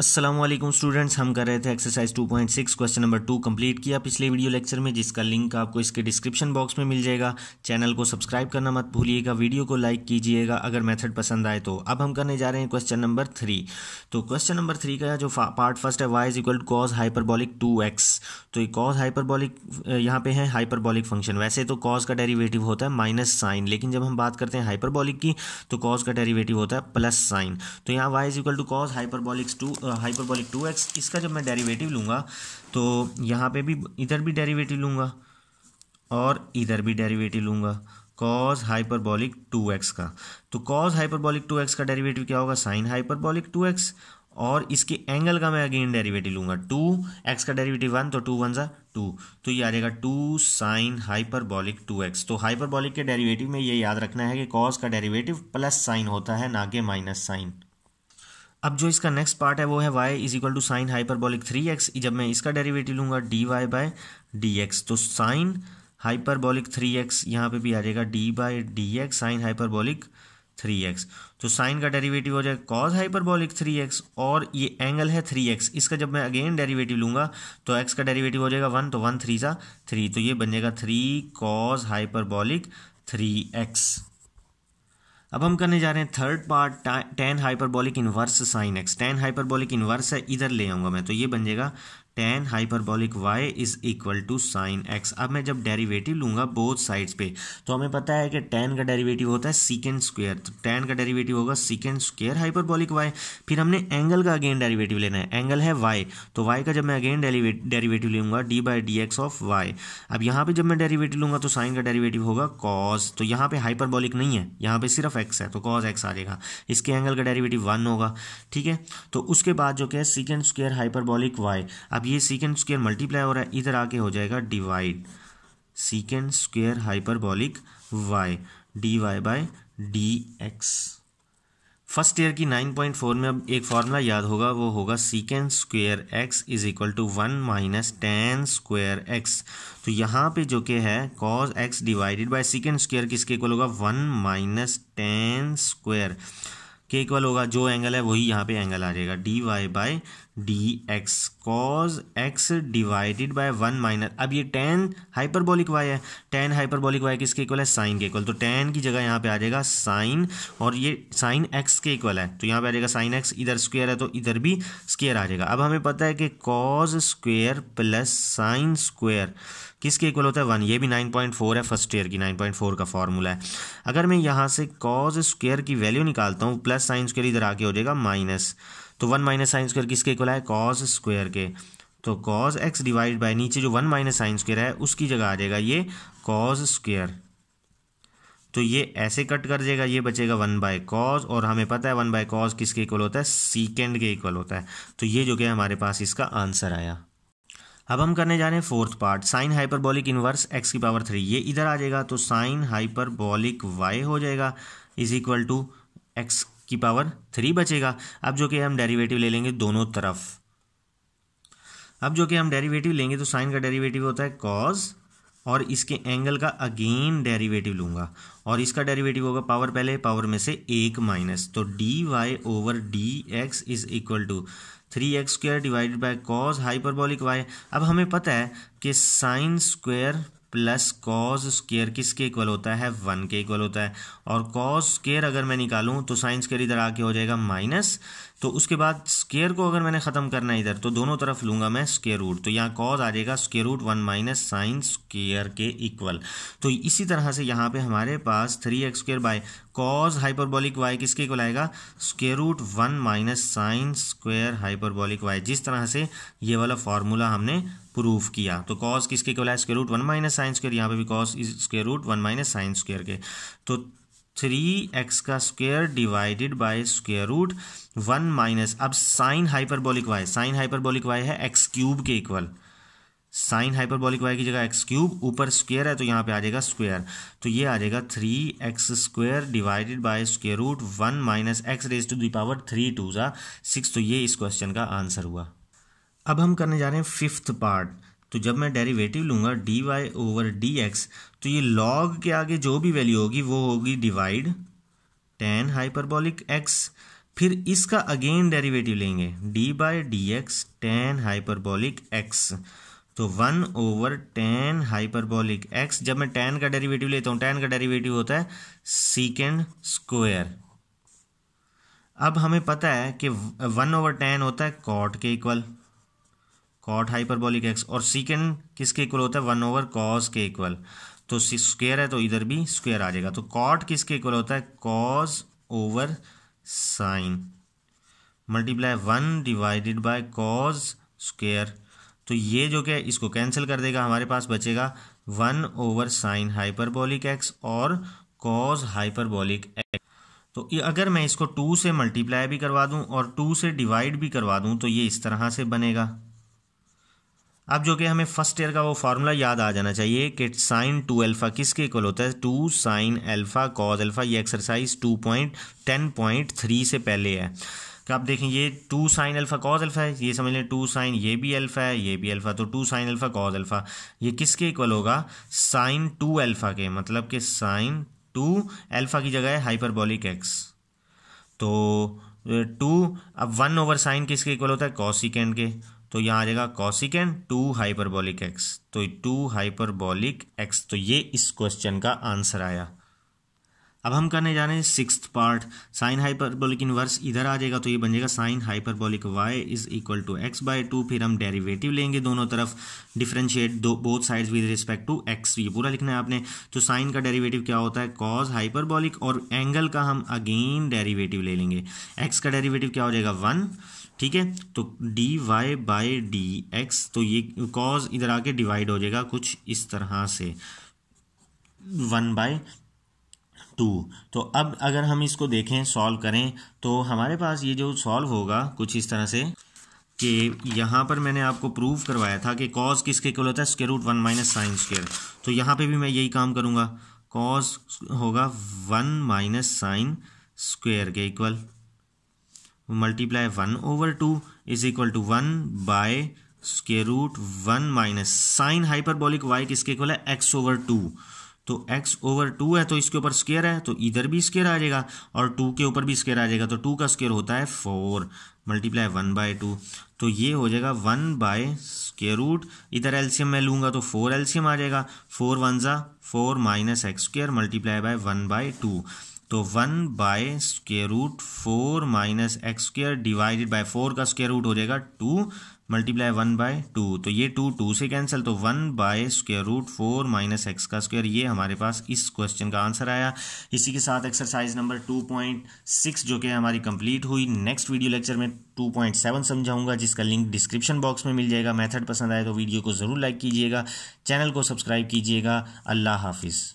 Aslam students हम कर रहे थे exercise 2.6 question number two complete किया पिछले वीडियो लेक्चर में जिसका लिंक आपको इसके डिस्क्रिप्शन बॉक्स में मिल जाएगा चैनल को सब्सक्राइब करना मत भूलिएगा वीडियो को लाइक कीजिएगा अगर मेथड पसंद आए तो अब हम करने जा रहे हैं क्वेश्चन नंबर थ्री तो क्वेश्चन नंबर थ्री का जो पार्ट फर्स्ट है y is equal to cos hyperbolic two x तो कॉज हाइपरबॉलिक यहाँ पे है हाइपरबॉलिक फंक्शन वैसे तो कॉज का डेरीवेटिव होता है माइनस साइन लेकिन जब हम बात करते हैं हाइपरबॉलिक की तो कॉज का डेरीवेटिव होता है प्लस साइन तो यहाँ y is equal to cos hyperbolics two hyperbolic two x इसका जब मैं डेरिवेटिव लूँगा तो यहाँ पे भी इधर भी डेरिवेटिव लूँगा और इधर भी डेरिवेटिव लूँगा कॉज हाइपरबॉलिक टू एक्स का तो कॉज हाइपरबॉलिक टू एक्स का डेरिवेटिव क्या होगा साइन हाइपरबॉलिक टू एक्स और इसके एंगल का मैं अगेन डेरिवेटिव लूँगा टू एक्स का डेरिवेटिव वन तो टू वन सा टू तो ये आ जाएगा two sine hyperbolic two x तो हाइपरबॉलिक के डेरिवेटिव में ये याद रखना है कि कॉज का डेरिवेटिव प्लस साइन होता है ना कि माइनस साइन अब जो इसका नेक्स्ट पार्ट है वो है y is equal to sine hyperbolic three x जब मैं इसका डेरिवेटिव लूंगा d y by d x तो साइन हाइपरबोलिक थ्री एक्स यहाँ पर भी आ जाएगा d by d x sine hyperbolic three x तो साइन का डेरिवेटिव हो जाएगा कॉज हाइपरबोलिक थ्री एक्स और ये एंगल है थ्री एक्स इसका जब मैं अगेन डेरिवेटिव लूंगा तो एक्स का डेरिवेटिव हो जाएगा वन तो वन थ्री सा थ्री तो ये बन जाएगा three cos hyperbolic three x अब हम करने जा रहे हैं third part tan hyperbolic inverse sine x tan hyperbolic inverse है इधर ले आऊँगा मैं तो ये बन जाएगा tan hyperbolic y is equal to sine x अब मैं जब डेरिवेटिव लूंगा बोथ साइड्स पे तो हमें पता है कि टेन का डेरिवेटिव होता है सिकेंड स्क्वेयर तो टेन का डेरिवेटिव होगा सिकेंड स्क्वेयर हाइपरबॉलिक वाई फिर हमने एंगल का अगेन डेरिवेटिव लेना है एंगल है वाई तो वाई का जब मैं अगेन डेरिवेटिव लूंगा d by d x of y अब यहाँ पर जब मैं डेरिवेटिव लूंगा तो साइन का डेरिवेटिव होगा कॉज तो यहाँ पर हाइपरबॉलिक नहीं है यहाँ पर सिर्फ एक्स है तो कॉज एक्स आ जाएगा इसके एंगल का डेरिवेटिव वन होगा ठीक है तो उसके बाद जो क्या है सीकेंड स्क्वेयर हाइपरबॉलिक वाई अब ये सीकेंड स्क्वेयर मल्टीप्लाई हो रहा है इधर आके हो जाएगा divide secant square hyperbolic y d y by d x first year की नाइन पॉइंट फोर में अब एक फार्मूला याद होगा वो होगा secant square x is equal to one minus tan square x तो यहाँ पे जो के है cos x divided by secant square किसके इक्वल होगा वन माइनस टेन स्क्वेयर के इक्वल होगा जो एंगल है वही यहाँ पे एंगल आ जाएगा d y by d x cos x divided by one minus अब ये टेन हाइपरबोलिक वाई है टेन हाइपरबोलिक वाई किसके इक्वल है साइन के इक्वल तो टेन की जगह यहाँ पे आ जाएगा साइन और ये साइन एक्स के इक्वल है तो यहाँ पे आ जाएगा साइन एक्स इधर स्क्वेयर है तो इधर भी स्क्वेयर आ जाएगा अब हमें पता है कि cos square plus sine square किसके इक्वल होता है वन ये भी नाइन पॉइंट फोर है फर्स्ट ईयर की नाइन पॉइंट फोर का फॉर्मूला है अगर मैं यहाँ से कॉज स्क्वेयर की वैल्यू निकालता हूँ प्लस साइन स्क्वेयर इधर आके हो जाएगा माइनस तो वन माइनस साइन स्क्वायर किसके इक्वल है कॉस स्क्वायर के तो कॉस एक्स डिवाइड बाई नीचे जो वन माइनस साइन स्क्वेयर है उसकी जगह आ जाएगा ये कॉस स्क्वेयर तो ये ऐसे कट कर जाएगा ये बचेगा वन बाय कॉस और हमें पता है वन बाय कॉस किसके इक्वल होता है सीकेंड के इक्वल होता है तो ये जो क्या हमारे पास इसका आंसर आया अब हम करने जा रहे हैं fourth part sine hyperbolic inverse x की पावर थ्री ये इधर आ जाएगा तो साइन हाइपरबॉलिक वाई हो जाएगा इज इक्वल टू एक्स की पावर थ्री बचेगा अब जो कि हम डेरिवेटिव ले लेंगे दोनों तरफ अब जो कि हम डेरिवेटिव लेंगे तो साइन का डेरिवेटिव होता है कॉज और इसके एंगल का अगेन डेरिवेटिव लूंगा और इसका डेरिवेटिव होगा पावर पहले पावर में से एक माइनस तो d y over d x is equal to three x square divided by cos hyperbolic y अब हमें पता है कि sine square plus cos square किसके इक्वल होता है वन के इक्वल होता है और कॉज स्केयर अगर मैं निकालूं तो साइंस स्केयर इधर आके हो जाएगा माइनस तो उसके बाद स्केयर को अगर मैंने ख़त्म करना है इधर तो दोनों तरफ लूंगा मैं स्केयर रूट तो यहाँ कॉज आ जाएगा square root one minus sine square के इक्वल तो इसी तरह से यहाँ पे हमारे पास three x square by cos hyperbolic y किसके इक्वल आएगा square root one minus sine square hyperbolic y जिस तरह से ये वाला फार्मूला हमने प्रूव किया तो कॉस किसके केवल है square root one minus sine square यहाँ पर भी cos square root one minus sine square के तो थ्री एक्स का square divided by square root one minus अब sine hyperbolic y sine hyperbolic y है एक्स क्यूब के इक्वल साइन हाइपरबोलिक वाई की जगह एक्स क्यूब ऊपर स्क्वेयर है तो यहाँ पे आ जाएगा स्क्वेयर तो ये आ जाएगा three x square divided by square root one minus x raise to the power three two ज़ा सिक्स तो ये इस क्वेश्चन का आंसर हुआ अब हम करने जा रहे हैं फिफ्थ पार्ट तो जब मैं डेरिवेटिव लूंगा d y over d x तो ये लॉग के आगे जो भी वैल्यू होगी वो होगी डिवाइड टेन हाइपरबॉलिक एक्स फिर इसका अगेन डेरिवेटिव लेंगे d by d x tan hyperbolic x तो one over tan hyperbolic x जब मैं टेन का डेरिवेटिव लेता हूँ टेन का डेरिवेटिव होता है सीकेंड स्क्वायर अब हमें पता है कि वन ओवर टेन होता है कॉट के इक्वल कॉट हाइपरबोलिक एक्स और सीकेंड किसके इक्वल होता है वन ओवर कॉस के इक्वल तो स्क्वेयर है तो इधर भी स्क्वेयर आ जाएगा तो कॉट किसके इक्वल होता है cos over sine multiply one divided by cos square तो ये जो क्या इसको कैंसिल कर देगा हमारे पास बचेगा one over sine hyperbolic x और कॉज हाइपरबोलिक एक्स तो अगर मैं इसको टू से मल्टीप्लाई भी करवा दूं और टू से डिवाइड भी करवा दूं तो ये इस तरह से बनेगा अब जो कि हमें फर्स्ट ईयर का वो फार्मूला याद आ जाना चाहिए कि साइन टू अल्फ़ा किसके इक्वल होता है two sine alpha cos alpha ये exercise two point ten point three से पहले है कि तो आप देखें ये two sine alpha cos alpha है ये समझ लें टू साइन ये भी अल्फ़ा है ये भी अल्फ़ा तो two sine alpha cos alpha ये किसके इक्वल होगा साइन टू अल्फ़ा के मतलब कि साइन टू अल्फ़ा की जगह है हाइपरबॉलिक एक्स तो टू अब वन ओवर साइन किसके इक्वल होता है कॉसिकेंड के तो यहाँ आ जाएगा कॉसिकेंड टू हाइपरबॉलिक एक्स तो टू हाइपरबॉलिक एक्स तो ये इस क्वेश्चन का आंसर आया अब हम करने जा रहे हैं six part sine hyperbolic inverse इधर आ जाएगा तो ये बन जाएगा sine hyperbolic y is equal to x by two फिर हम डेरिवेटिव लेंगे दोनों तरफ डिफ्रेंशिएट दो both sides with respect to x ये पूरा लिखना है आपने तो साइन का डेरिवेटिव क्या होता है कॉज हाइपरबोलिक और एंगल का हम अगेन डेरिवेटिव ले लेंगे एक्स का डेरिवेटिव क्या हो जाएगा वन ठीक है तो d y by d x तो ये कॉज इधर आके डिवाइड हो जाएगा कुछ इस तरह से वन बाय टू तो अब अगर हम इसको देखें सॉल्व करें तो हमारे पास ये जो सॉल्व होगा कुछ इस तरह से कि यहाँ पर मैंने आपको प्रूव करवाया था कि कॉज किसके कुल होता है square root one minus sine square तो यहाँ पे भी मैं यही काम करूँगा कॉज होगा वन माइनस साइन स्क्वेयर के equal multiply one over two is equal to one by square root one minus sine hyperbolic y किसके कुल है एक्स ओवर टू तो x ओवर टू है तो इसके ऊपर स्केयर है तो इधर भी स्केयर आ जाएगा और टू के ऊपर भी स्केयर आ जाएगा तो टू का स्केयर होता है four multiply one by two तो ये हो जाएगा वन बाय स्केयर रूट इधर एल्सियम मैं लूंगा तो फोर एल्सियम आ जाएगा फोर वन ज़ा four minus x square multiply by one by two तो one by square root four minus x square divided by four का स्केयर रूट हो जाएगा two multiply one by two तो ये टू टू से cancel तो one by square root four minus x का square ये हमारे पास इस क्वेश्चन का आंसर आया इसी के साथ exercise number two point six जो कि हमारी कंप्लीट हुई नेक्स्ट वीडियो लेक्चर में टू पॉइंट सेवन समझाऊंगा जिसका लिंक डिस्क्रिप्शन बॉक्स में मिल जाएगा मैथड पसंद आए तो वीडियो को ज़रूर लाइक कीजिएगा चैनल को सब्सक्राइब कीजिएगा अल्लाह हाफिज़